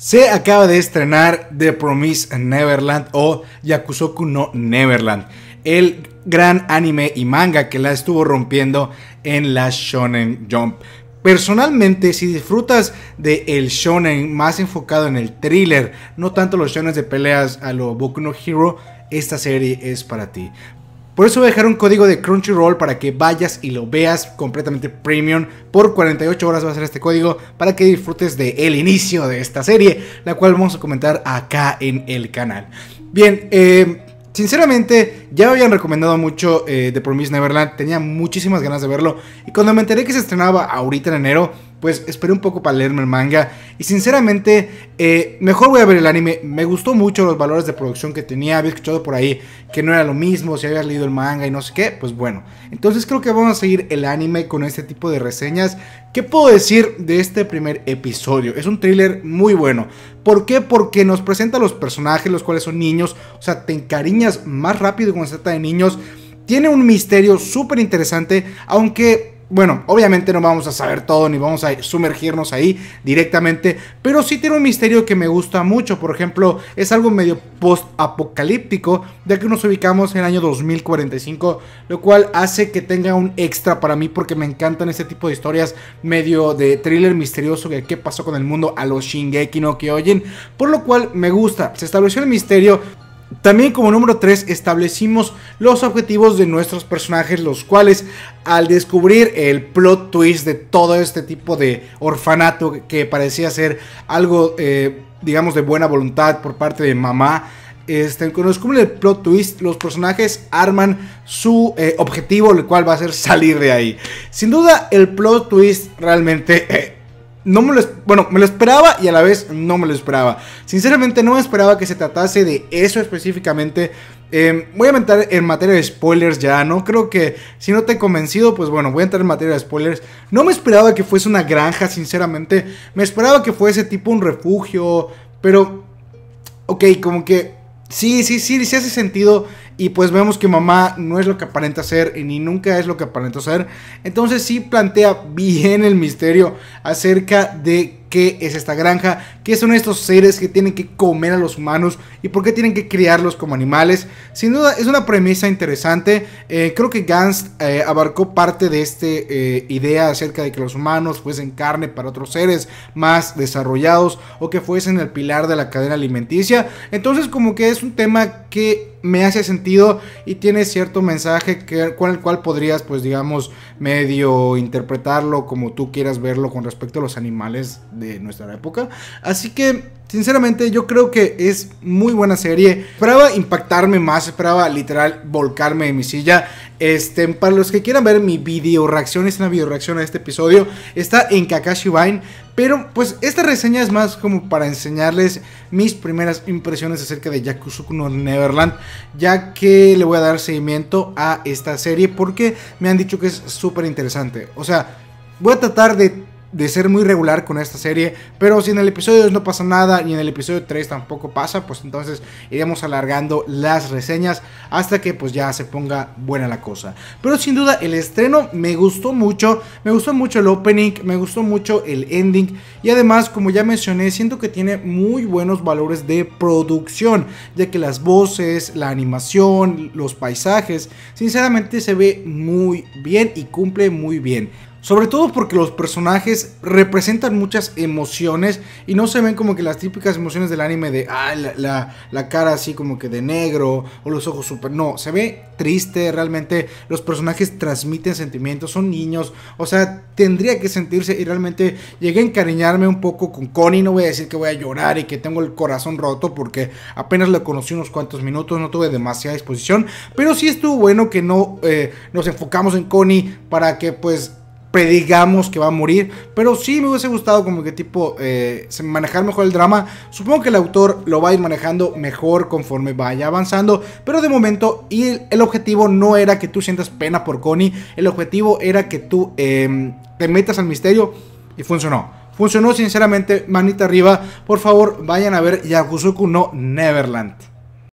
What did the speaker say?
Se acaba de estrenar The Promise Neverland o Yakusoku no Neverland, el gran anime y manga que la estuvo rompiendo en la Shonen Jump. Personalmente, si disfrutas de el shonen más enfocado en el thriller, no tanto los shonen de peleas a lo Boku no Hero, esta serie es para ti. Por eso voy a dejar un código de Crunchyroll para que vayas y lo veas completamente premium. Por 48 horas va a ser este código para que disfrutes del el inicio de esta serie, la cual vamos a comentar acá en el canal. Bien, eh, Sinceramente, ya me habían recomendado mucho eh, The Promise Neverland, tenía muchísimas ganas de verlo. Y cuando me enteré que se estrenaba ahorita en enero, pues esperé un poco para leerme el manga. Y sinceramente, eh, mejor voy a ver el anime. Me gustó mucho los valores de producción que tenía. Había escuchado por ahí que no era lo mismo si habías leído el manga y no sé qué. Pues bueno, entonces creo que vamos a seguir el anime con este tipo de reseñas. ¿Qué puedo decir de este primer episodio? Es un thriller muy bueno. ¿Por qué? Porque nos presenta los personajes, los cuales son niños. O sea, te encariñas más rápido cuando se trata de niños. Tiene un misterio súper interesante, aunque bueno, obviamente no vamos a saber todo ni vamos a sumergirnos ahí directamente, pero sí tiene un misterio que me gusta mucho. Por ejemplo, es algo medio post-apocalíptico, ya que nos ubicamos en el año 2045, lo cual hace que tenga un extra para mí porque me encantan este tipo de historias medio de thriller misterioso que qué pasó con el mundo a los Shingeki no oyen, por lo cual me gusta. Se estableció el misterio, también como número 3 establecimos los objetivos de nuestros personajes, los cuales al descubrir el plot twist de todo este tipo de orfanato que parecía ser algo, eh, digamos, de buena voluntad por parte de mamá, este, cuando descubren el plot twist, los personajes arman su eh, objetivo, el cual va a ser salir de ahí. Sin duda, el plot twist realmente es... Eh, no me lo, bueno, me lo esperaba y a la vez no me lo esperaba. Sinceramente no me esperaba que se tratase de eso específicamente. Em, voy a entrar en materia de spoilers ya, ¿no? Creo que si no te he convencido, pues bueno, voy a entrar en materia de spoilers. No me esperaba que fuese una granja, sinceramente. Me esperaba que fuese tipo un refugio, pero... Ok, como que... Sí, sí, sí, sí hace sentido y pues vemos que mamá no es lo que aparenta ser y ni nunca es lo que aparenta ser. Entonces sí plantea bien el misterio acerca de qué es esta granja, qué son estos seres que tienen que comer a los humanos y por qué tienen que criarlos como animales. Sin duda es una premisa interesante. Eh, creo que Gans eh, abarcó parte de esta eh, idea acerca de que los humanos fuesen carne para otros seres más desarrollados o que fuesen el pilar de la cadena alimenticia. Entonces como que es un tema que me hace sentido y tiene cierto mensaje que, con el cual podrías, pues digamos, medio interpretarlo como tú quieras verlo con respecto a los animales de nuestra época. Así que, sinceramente, yo creo que es muy buena serie. Esperaba impactarme más, esperaba literal volcarme de mi silla. Este, para los que quieran ver mi video reacción, es una video reacción a este episodio, está en Kakashi Vine. Pero pues esta reseña es más como para enseñarles mis primeras impresiones acerca de Yakusoku no Neverland, ya que le voy a dar seguimiento a esta serie porque me han dicho que es súper interesante. O sea, voy a tratar de de ser muy regular con esta serie. Pero si en el episodio 2 no pasa nada y en el episodio 3 tampoco pasa, pues entonces iremos alargando las reseñas hasta que pues ya se ponga buena la cosa. Pero sin duda el estreno me gustó mucho, me gustó mucho el opening, me gustó mucho el ending y además como ya mencioné siento que tiene muy buenos valores de producción, ya que las voces, la animación, los paisajes, sinceramente se ve muy bien y cumple muy bien. Sobre todo porque los personajes representan muchas emociones y no se ven como que las típicas emociones del anime de la, cara así como que de negro o los ojos super... No, se ve triste realmente. Los personajes transmiten sentimientos, son niños. O sea, tendría que sentirse y realmente llegué a encariñarme un poco con Connie. No voy a decir que voy a llorar y que tengo el corazón roto porque apenas lo conocí unos cuantos minutos, no tuve demasiada exposición. Pero sí estuvo bueno que no eh, nos enfocamos en Connie para que pues predigamos que va a morir. Pero sí me hubiese gustado como que tipo eh, se manejar mejor el drama. Supongo que el autor lo va a ir manejando mejor conforme vaya avanzando. Pero de momento y el, objetivo no era que tú sientas pena por Connie. El objetivo era que tú em, te metas al misterio y funcionó. Funcionó sinceramente, manita arriba. Por favor, vayan a ver Yakuzuku no Neverland.